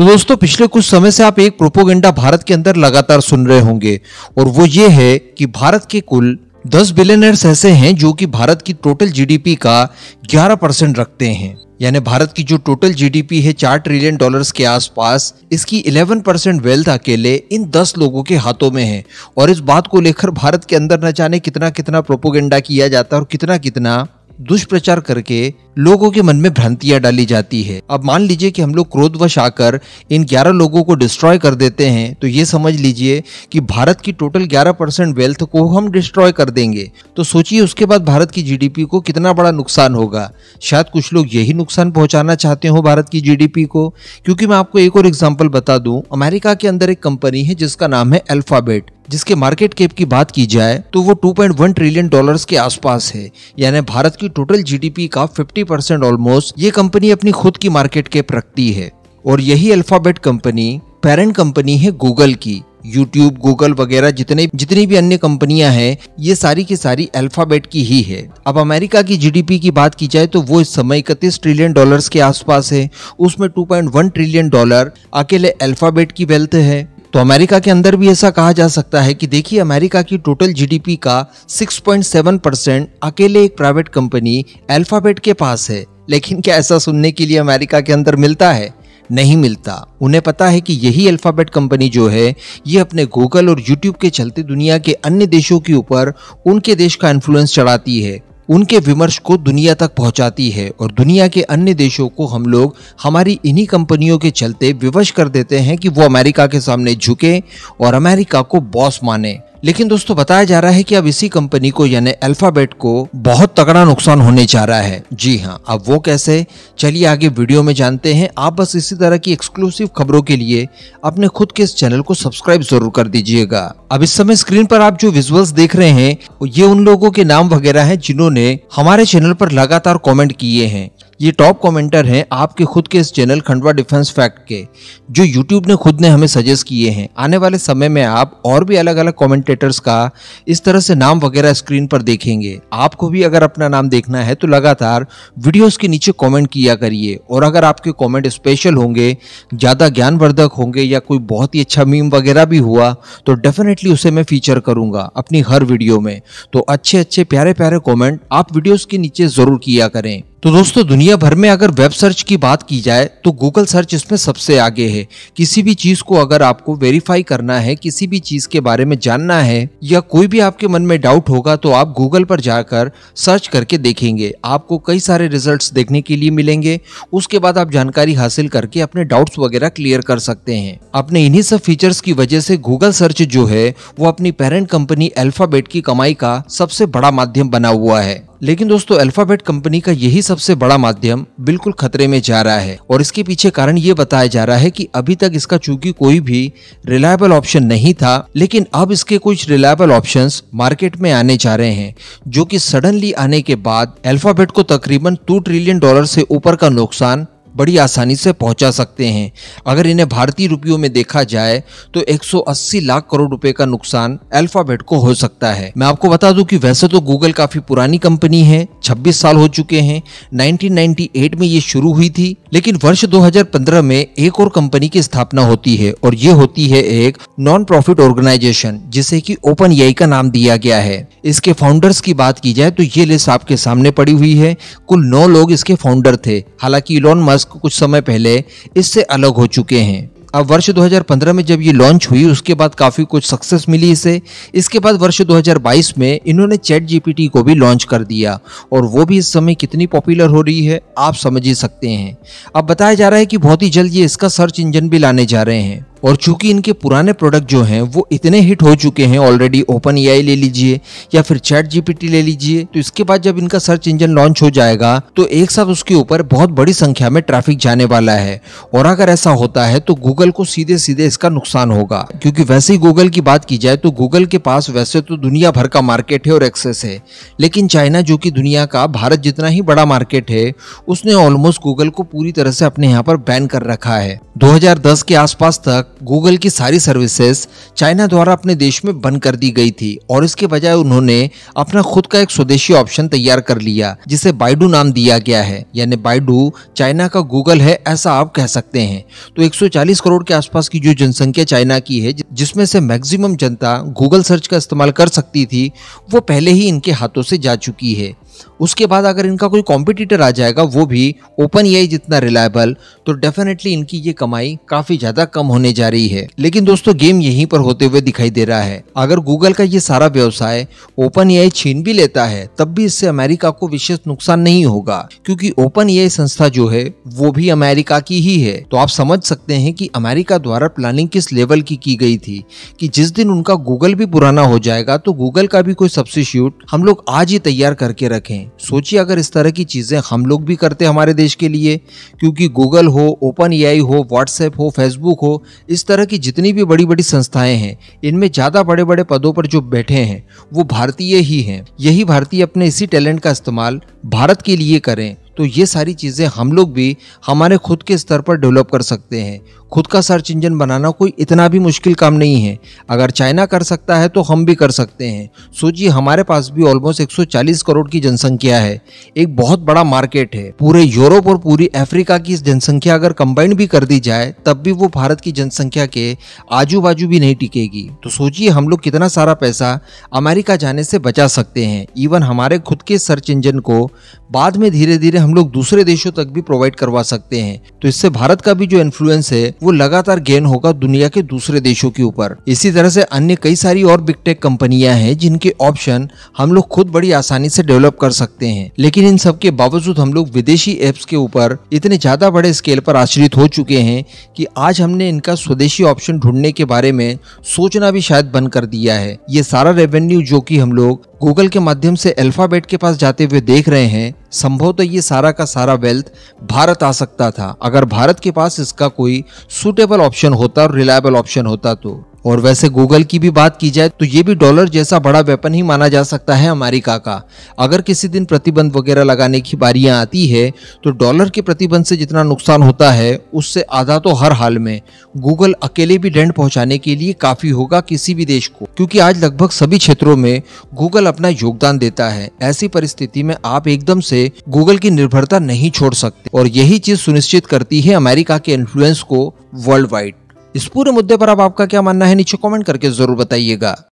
तो दोस्तों पिछले कुछ समय से आप एक प्रोपोगेंडा भारत के अंदर लगातार सुन रहे होंगे और वो ये है कि भारत के कुल 10 बिलियनर्स ऐसे हैं जो कि भारत की टोटल जीडीपी का 11 परसेंट रखते हैं यानी भारत की जो टोटल जीडीपी है चार ट्रिलियन डॉलर्स के आसपास इसकी 11 परसेंट वेल्थ अकेले इन 10 लोगों के हाथों में है और इस बात को लेकर भारत के अंदर न जाने कितना कितना प्रोपोगेंडा किया जाता है और कितना कितना दुष्प्रचार करके लोगों के मन में भ्रांतियां डाली जाती है अब मान लीजिए कि हम लोग क्रोधवश आकर इन 11 लोगों को डिस्ट्रॉय कर देते हैं तो ये समझ लीजिए कि भारत की टोटल 11 परसेंट वेल्थ को हम डिस्ट्रॉय कर देंगे तो सोचिए उसके बाद भारत की जीडीपी को कितना बड़ा नुकसान होगा शायद कुछ लोग यही नुकसान पहुंचाना चाहते हो भारत की जीडीपी को क्योंकि मैं आपको एक और एग्जाम्पल बता दूं अमेरिका के अंदर एक कंपनी है जिसका नाम है अल्फाबेट जिसके मार्केट कैप की बात की जाए तो वो 2.1 ट्रिलियन डॉलर्स के आसपास है यानी भारत की टोटल जीडीपी का 50 परसेंट ऑलमोस्ट ये कंपनी अपनी खुद की मार्केट कैप रखती है और यही अल्फाबेट कंपनी पेरेंट कंपनी है गूगल की यूट्यूब गूगल वगैरह जितने जितनी भी अन्य कंपनियां हैं ये सारी की सारी अल्फाबेट की ही है अब अमेरिका की जीडीपी की बात की जाए तो वो इस समय इकतीस ट्रिलियन डॉलर्स के आसपास है उसमें 2.1 ट्रिलियन डॉलर अकेले अल्फाबेट की वेल्थ है तो अमेरिका के अंदर भी ऐसा कहा जा सकता है कि देखिए अमेरिका की टोटल जीडीपी का 6.7 परसेंट अकेले एक प्राइवेट कंपनी अल्फाबेट के पास है लेकिन क्या ऐसा सुनने के लिए अमेरिका के अंदर मिलता है नहीं मिलता उन्हें पता है कि यही अल्फ़ाबेट कंपनी जो है ये अपने गूगल और यूट्यूब के चलते दुनिया के अन्य देशों के ऊपर उनके देश का इन्फ्लुएंस चढ़ाती है उनके विमर्श को दुनिया तक पहुंचाती है और दुनिया के अन्य देशों को हम लोग हमारी इन्हीं कंपनियों के चलते विवश कर देते हैं कि वो अमेरिका के सामने झुके और अमेरिका को बॉस माने लेकिन दोस्तों बताया जा रहा है कि अब इसी कंपनी को यानी अल्फाबेट को बहुत तगड़ा नुकसान होने जा रहा है जी हाँ अब वो कैसे चलिए आगे वीडियो में जानते हैं आप बस इसी तरह की एक्सक्लूसिव खबरों के लिए अपने खुद के इस चैनल को सब्सक्राइब जरूर कर दीजिएगा अब इस समय स्क्रीन पर आप जो विजुअल्स देख रहे हैं ये उन लोगों के नाम वगैरह है जिन्होंने हमारे चैनल पर लगातार कॉमेंट किए हैं ये टॉप कमेंटर हैं आपके खुद के इस चैनल खंडवा डिफेंस फैक्ट के जो यूट्यूब ने खुद ने हमें सजेस्ट किए हैं आने वाले समय में आप और भी अलग अलग कमेंटेटर्स का इस तरह से नाम वगैरह स्क्रीन पर देखेंगे आपको भी अगर अपना नाम देखना है तो लगातार वीडियोस के नीचे कमेंट किया करिए और अगर आपके कॉमेंट स्पेशल होंगे ज़्यादा ज्ञानवर्धक होंगे या कोई बहुत ही अच्छा मीम वगैरह भी हुआ तो डेफिनेटली उसे मैं फीचर करूँगा अपनी हर वीडियो में तो अच्छे अच्छे प्यारे प्यारे कॉमेंट आप वीडियोज़ के नीचे ज़रूर किया करें तो दोस्तों दुनिया भर में अगर वेब सर्च की बात की जाए तो गूगल सर्च इसमें सबसे आगे है किसी भी चीज़ को अगर आपको वेरीफाई करना है किसी भी चीज़ के बारे में जानना है या कोई भी आपके मन में डाउट होगा तो आप गूगल पर जाकर सर्च करके देखेंगे आपको कई सारे रिजल्ट्स देखने के लिए मिलेंगे उसके बाद आप जानकारी हासिल करके अपने डाउट्स वगैरह क्लियर कर सकते हैं अपने इन्हीं सब फीचर्स की वजह से गूगल सर्च जो है वो अपनी पेरेंट कंपनी अल्फाबेट की कमाई का सबसे बड़ा माध्यम बना हुआ है लेकिन दोस्तों अल्फाबेट कंपनी का यही सबसे बड़ा माध्यम बिल्कुल खतरे में जा रहा है और इसके पीछे कारण ये बताया जा रहा है कि अभी तक इसका चूंकि कोई भी रिलायबल ऑप्शन नहीं था लेकिन अब इसके कुछ रिलायबल ऑप्शन मार्केट में आने जा रहे हैं जो की सडनली आने के बाद अल्फाबेट को तकरीबन टू ट्रिलियन डॉलर से ऊपर का नुकसान बड़ी आसानी से पहुंचा सकते हैं अगर इन्हें भारतीय रुपयों में देखा जाए तो 180 लाख करोड़ रुपए का नुकसान अल्फाबेट को हो सकता है मैं आपको बता दूं कि वैसे तो गूगल काफी पुरानी कंपनी है 26 साल हो चुके हैं 1998 में ये शुरू हुई थी लेकिन वर्ष 2015 में एक और कंपनी की स्थापना होती है और ये होती है एक नॉन प्रॉफिट ऑर्गेनाइजेशन जिसे कि ओपन एआई का नाम दिया गया है इसके फाउंडर्स की बात की जाए तो ये लिस्ट आपके सामने पड़ी हुई है कुल नौ लोग इसके फाउंडर थे हालांकि इलोन मस्क कुछ समय पहले इससे अलग हो चुके हैं अब वर्ष 2015 में जब ये लॉन्च हुई उसके बाद काफ़ी कुछ सक्सेस मिली इसे इसके बाद वर्ष 2022 में इन्होंने चैट जीपीटी को भी लॉन्च कर दिया और वो भी इस समय कितनी पॉपुलर हो रही है आप समझ ही सकते हैं अब बताया जा रहा है कि बहुत ही जल्द ये इसका सर्च इंजन भी लाने जा रहे हैं और चूंकि इनके पुराने प्रोडक्ट जो हैं वो इतने हिट हो चुके हैं ऑलरेडी ओपन ए ले लीजिए या फिर चैट जीपीटी ले लीजिए तो इसके बाद जब इनका सर्च इंजन लॉन्च हो जाएगा तो एक साथ उसके ऊपर बहुत बड़ी संख्या में ट्रैफिक जाने वाला है और अगर ऐसा होता है तो गूगल को सीधे सीधे इसका नुकसान होगा क्योंकि वैसे ही गूगल की बात की जाए तो गूगल के पास वैसे तो दुनिया भर का मार्केट है और एक्सेस है लेकिन चाइना जो कि दुनिया का भारत जितना ही बड़ा मार्केट है उसने ऑलमोस्ट गूगल को पूरी तरह से अपने यहाँ पर बैन कर रखा है 2010 के आसपास तक गूगल की सारी सर्विसेज चाइना द्वारा अपने देश में बंद कर दी गई थी और इसके बजाय उन्होंने अपना खुद का एक स्वदेशी ऑप्शन तैयार कर लिया जिसे बाइडू नाम दिया गया है यानी बाइडू चाइना का गूगल है ऐसा आप कह सकते हैं तो 140 करोड़ के आसपास की जो जनसंख्या चाइना की है जिसमें से मैक्सिमम जनता गूगल सर्च का इस्तेमाल कर सकती थी वो पहले ही इनके हाथों से जा चुकी है उसके बाद अगर इनका कोई कॉम्पिटिटर आ जाएगा वो भी ओपन ए जितना रिलायबल तो डेफिनेटली इनकी ये कमाई काफ़ी ज़्यादा कम होने जा रही है लेकिन दोस्तों गेम यहीं पर होते हुए दिखाई दे रहा है अगर गूगल का ये सारा व्यवसाय ओपन ए छीन भी लेता है तब भी इससे अमेरिका को विशेष नुकसान नहीं होगा क्योंकि ओपन ए संस्था जो है वो भी अमेरिका की ही है तो आप समझ सकते हैं कि अमेरिका द्वारा प्लानिंग किस लेवल की की गई थी कि जिस दिन उनका गूगल भी पुराना हो जाएगा तो गूगल का भी कोई सब्सिट्यूट हम लोग आज ही तैयार करके रखें रखें सोचिए अगर इस तरह की चीज़ें हम लोग भी करते हमारे देश के लिए क्योंकि गूगल हो ओपन ए हो व्हाट्सएप हो फेसबुक हो इस तरह की जितनी भी बड़ी बड़ी संस्थाएं हैं इनमें ज़्यादा बड़े बड़े पदों पर जो बैठे हैं वो भारतीय ही हैं यही भारतीय अपने इसी टैलेंट का इस्तेमाल भारत के लिए करें तो ये सारी चीज़ें हम लोग भी हमारे खुद के स्तर पर डेवलप कर सकते हैं खुद का सर्च इंजन बनाना कोई इतना भी मुश्किल काम नहीं है अगर चाइना कर सकता है तो हम भी कर सकते हैं सोचिए हमारे पास भी ऑलमोस्ट 140 करोड़ की जनसंख्या है एक बहुत बड़ा मार्केट है पूरे यूरोप और पूरी अफ्रीका की जनसंख्या अगर कंबाइंड भी कर दी जाए तब भी वो भारत की जनसंख्या के आजू बाजू भी नहीं टिकेगी तो सोचिए हम लोग कितना सारा पैसा अमेरिका जाने से बचा सकते हैं इवन हमारे खुद के सर्च इंजन को बाद में धीरे धीरे हम लोग दूसरे देशों तक भी प्रोवाइड करवा सकते हैं तो इससे भारत का भी जो इन्फ्लुएंस है वो लगातार गेन होगा दुनिया के दूसरे देशों के ऊपर इसी तरह से अन्य कई सारी और बिग टेक कंपनियां हैं जिनके ऑप्शन हम लोग खुद बड़ी आसानी से डेवलप कर सकते हैं लेकिन इन सब के बावजूद हम लोग विदेशी एप्स के ऊपर इतने ज्यादा बड़े स्केल पर आश्रित हो चुके हैं कि आज हमने इनका स्वदेशी ऑप्शन ढूंढने के बारे में सोचना भी शायद बंद कर दिया है ये सारा रेवेन्यू जो कि हम लोग गूगल के माध्यम से अल्फाबेट के पास जाते हुए देख रहे रहे हैं संभवतः ये सारा का सारा वेल्थ भारत आ सकता था अगर भारत के पास इसका कोई सूटेबल ऑप्शन होता और रिलायबल ऑप्शन होता तो और वैसे गूगल की भी बात की जाए तो ये भी डॉलर जैसा बड़ा वेपन ही माना जा सकता है अमेरिका का अगर किसी दिन प्रतिबंध वगैरह लगाने की बारियां आती है तो डॉलर के प्रतिबंध से जितना नुकसान होता है उससे आधा तो हर हाल में गूगल अकेले भी डेंट पहुंचाने के लिए काफी होगा किसी भी देश को क्योंकि आज लगभग सभी क्षेत्रों में गूगल अपना योगदान देता है ऐसी परिस्थिति में आप एकदम से गूगल की निर्भरता नहीं छोड़ सकते और यही चीज सुनिश्चित करती है अमेरिका के इन्फ्लुएंस को वर्ल्ड वाइड इस पूरे मुद्दे पर आप आपका क्या मानना है नीचे कमेंट करके जरूर बताइएगा